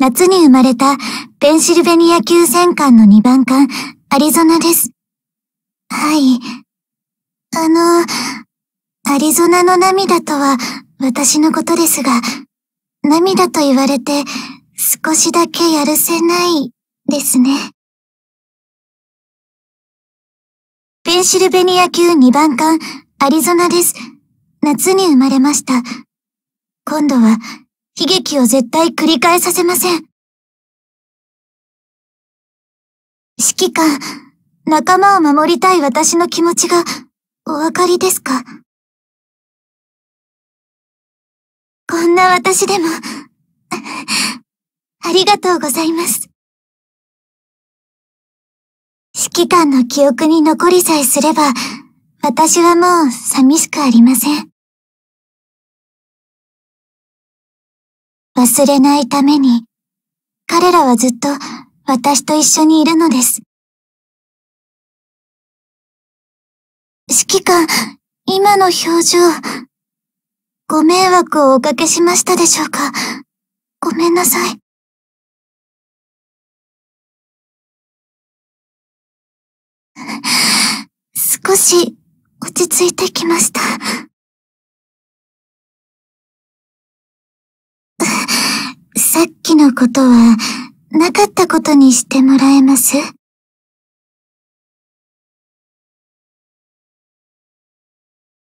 夏に生まれたペンシルベニア級戦艦の2番艦、アリゾナです。はい。あの、アリゾナの涙とは私のことですが、涙と言われて少しだけやるせないですね。ペンシルベニア級2番艦、アリゾナです。夏に生まれました。今度は悲劇を絶対繰り返させません。指揮官、仲間を守りたい私の気持ちがお分かりですかこんな私でも ありがとうございます。指揮官の記憶に残りさえすれば、私はもう寂しくありません。忘れないために、彼らはずっと私と一緒にいるのです。指揮官、今の表情、ご迷惑をおかけしましたでしょうかごめんなさい。少し落ち着いてきました。さっきのことは、なかったことにしてもらえます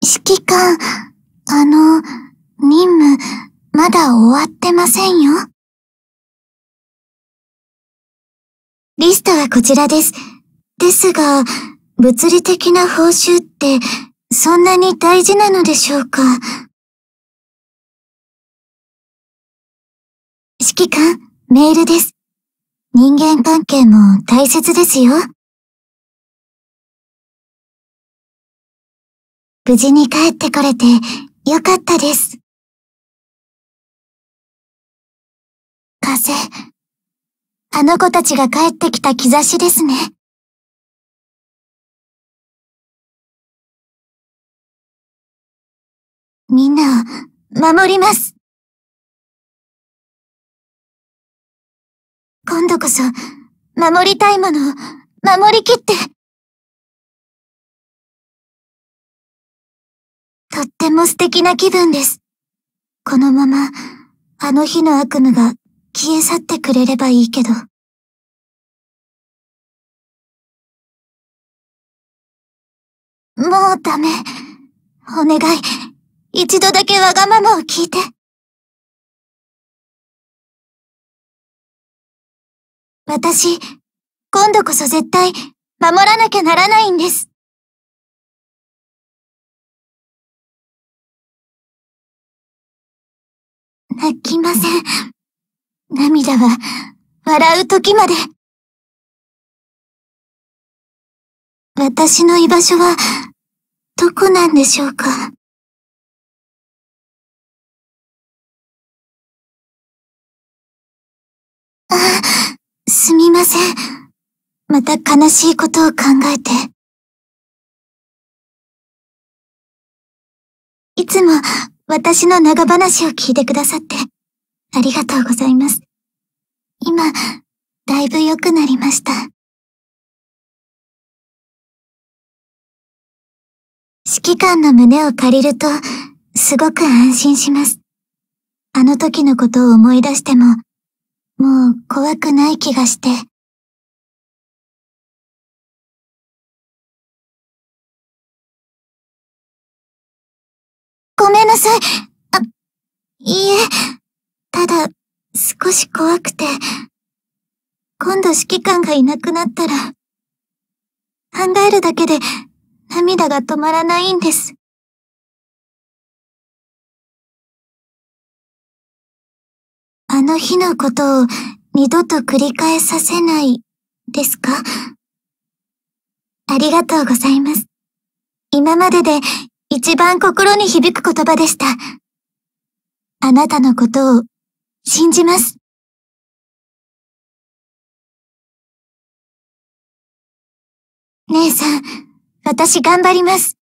指揮官、あの、任務、まだ終わってませんよ。リストはこちらです。ですが、物理的な報酬って、そんなに大事なのでしょうか指揮官、メールです。人間関係も大切ですよ。無事に帰ってこれてよかったです。風、あの子たちが帰ってきた兆しですね。みんなを守ります。今度こそ、守りたいものを、守りきって。とっても素敵な気分です。このまま、あの日の悪夢が消え去ってくれればいいけど。もうダメ。お願い、一度だけわがままを聞いて。私、今度こそ絶対、守らなきゃならないんです。泣きません。涙は、笑う時まで。私の居場所は、どこなんでしょうか。ああすみません。また悲しいことを考えて。いつも私の長話を聞いてくださって、ありがとうございます。今、だいぶ良くなりました。指揮官の胸を借りると、すごく安心します。あの時のことを思い出しても、もう怖くない気がして。ごめんなさい。あ、いいえ。ただ、少し怖くて。今度指揮官がいなくなったら、考えるだけで涙が止まらないんです。あの日のことを二度と繰り返させない、ですかありがとうございます。今までで一番心に響く言葉でした。あなたのことを信じます。姉さん、私頑張ります。